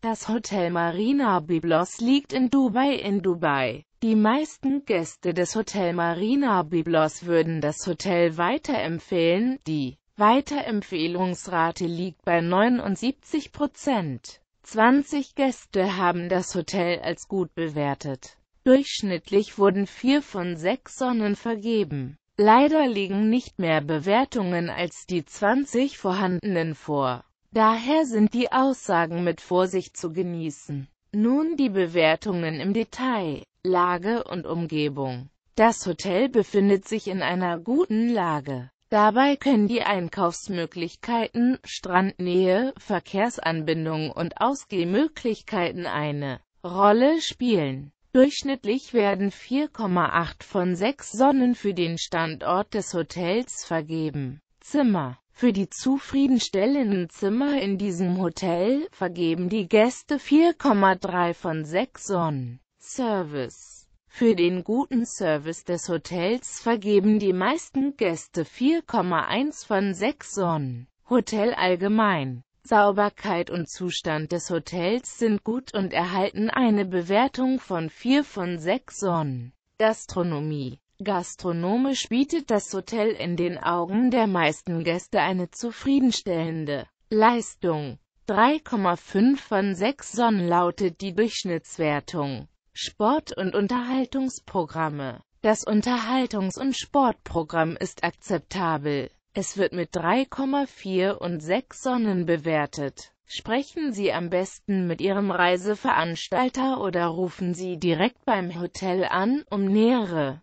Das Hotel Marina Biblos liegt in Dubai in Dubai. Die meisten Gäste des Hotel Marina Biblos würden das Hotel weiterempfehlen, die Weiterempfehlungsrate liegt bei 79 Prozent. 20 Gäste haben das Hotel als gut bewertet. Durchschnittlich wurden vier von sechs Sonnen vergeben. Leider liegen nicht mehr Bewertungen als die 20 vorhandenen vor. Daher sind die Aussagen mit Vorsicht zu genießen. Nun die Bewertungen im Detail, Lage und Umgebung. Das Hotel befindet sich in einer guten Lage. Dabei können die Einkaufsmöglichkeiten, Strandnähe, Verkehrsanbindung und Ausgehmöglichkeiten eine Rolle spielen. Durchschnittlich werden 4,8 von 6 Sonnen für den Standort des Hotels vergeben. Zimmer. Für die zufriedenstellenden Zimmer in diesem Hotel vergeben die Gäste 4,3 von 6 Sonnen. Service Für den guten Service des Hotels vergeben die meisten Gäste 4,1 von 6 Sonnen. Hotel allgemein Sauberkeit und Zustand des Hotels sind gut und erhalten eine Bewertung von 4 von 6 Sonnen. Gastronomie Gastronomisch bietet das Hotel in den Augen der meisten Gäste eine zufriedenstellende Leistung. 3,5 von 6 Sonnen lautet die Durchschnittswertung. Sport- und Unterhaltungsprogramme Das Unterhaltungs- und Sportprogramm ist akzeptabel. Es wird mit 3,4 und 6 Sonnen bewertet. Sprechen Sie am besten mit Ihrem Reiseveranstalter oder rufen Sie direkt beim Hotel an, um nähere